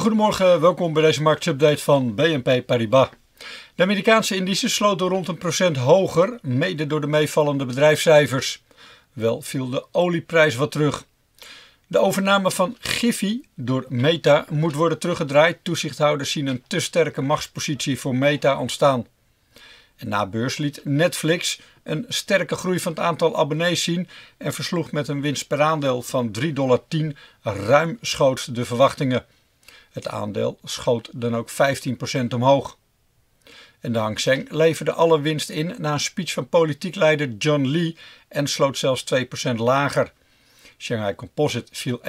goedemorgen, welkom bij deze marktupdate van BNP Paribas. De Amerikaanse indices sloot rond een procent hoger, mede door de meevallende bedrijfscijfers. Wel viel de olieprijs wat terug. De overname van Giffy door Meta moet worden teruggedraaid. Toezichthouders zien een te sterke machtspositie voor Meta ontstaan. En na beurs liet Netflix een sterke groei van het aantal abonnees zien en versloeg met een winst per aandeel van 3,10 ruim ruimschoots de verwachtingen. Het aandeel schoot dan ook 15% omhoog. En de Hang Seng leverde alle winst in na een speech van politiek leider John Lee en sloot zelfs 2% lager. Shanghai Composite viel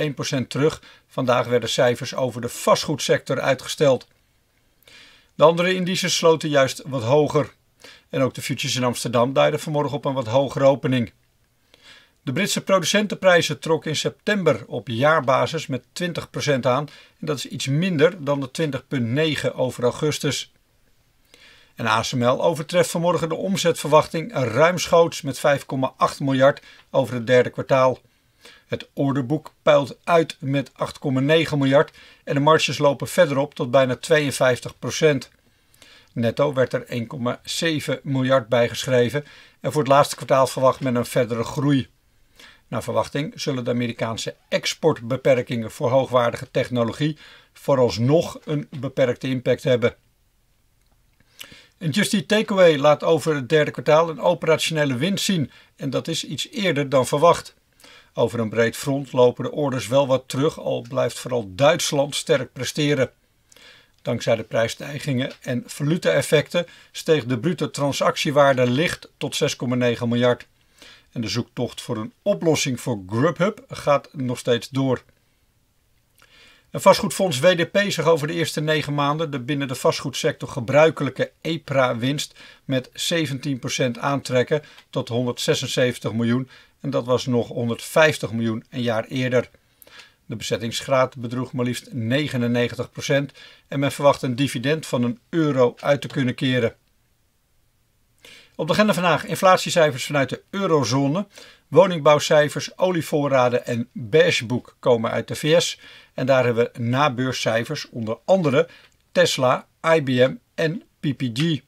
1% terug. Vandaag werden cijfers over de vastgoedsector uitgesteld. De andere indices sloten juist wat hoger. En ook de futures in Amsterdam daaiden vanmorgen op een wat hogere opening. De Britse producentenprijzen trokken in september op jaarbasis met 20% aan. En dat is iets minder dan de 20,9 over augustus. En ASML overtreft vanmorgen de omzetverwachting ruimschoots met 5,8 miljard over het derde kwartaal. Het orderboek peilt uit met 8,9 miljard en de marges lopen verder op tot bijna 52 Netto werd er 1,7 miljard bijgeschreven en voor het laatste kwartaal verwacht men een verdere groei. Naar verwachting zullen de Amerikaanse exportbeperkingen voor hoogwaardige technologie vooralsnog een beperkte impact hebben. En Just Eat Takeaway laat over het derde kwartaal een operationele winst zien en dat is iets eerder dan verwacht. Over een breed front lopen de orders wel wat terug, al blijft vooral Duitsland sterk presteren. Dankzij de prijsstijgingen en valuta-effecten steeg de bruto transactiewaarde licht tot 6,9 miljard. En de zoektocht voor een oplossing voor Grubhub gaat nog steeds door. Een vastgoedfonds WDP zag over de eerste negen maanden de binnen de vastgoedsector gebruikelijke EPRA-winst met 17% aantrekken tot 176 miljoen en dat was nog 150 miljoen een jaar eerder. De bezettingsgraad bedroeg maar liefst 99% en men verwacht een dividend van een euro uit te kunnen keren. Op de agenda vandaag inflatiecijfers vanuit de eurozone, woningbouwcijfers, olievoorraden en bashboek komen uit de VS. En daar hebben we nabeurscijfers, onder andere Tesla, IBM en PPG.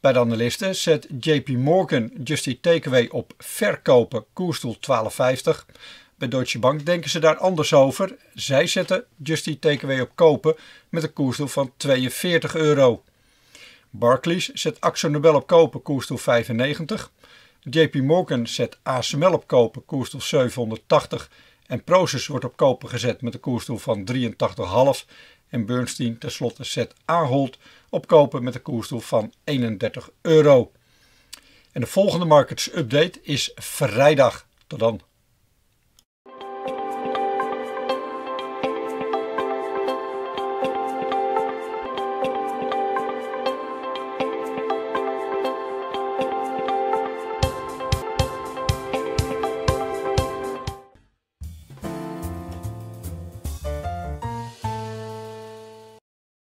Bij de analisten zet JP Morgan Justy Takeaway op verkopen, koersdoel 12,50. Bij Deutsche Bank denken ze daar anders over. Zij zetten Justy Takeaway op kopen met een koersdoel van 42 euro. Barclays zet Axonobel op kopen, koersdoel 95. JP Morgan zet ASML op kopen, koersdoel 780. En Proces wordt op kopen gezet met een koersdoel van 83,5. En Bernstein tenslotte zet Ahold op kopen met een koersdoel van 31 euro. En de volgende markets update is vrijdag. Tot dan.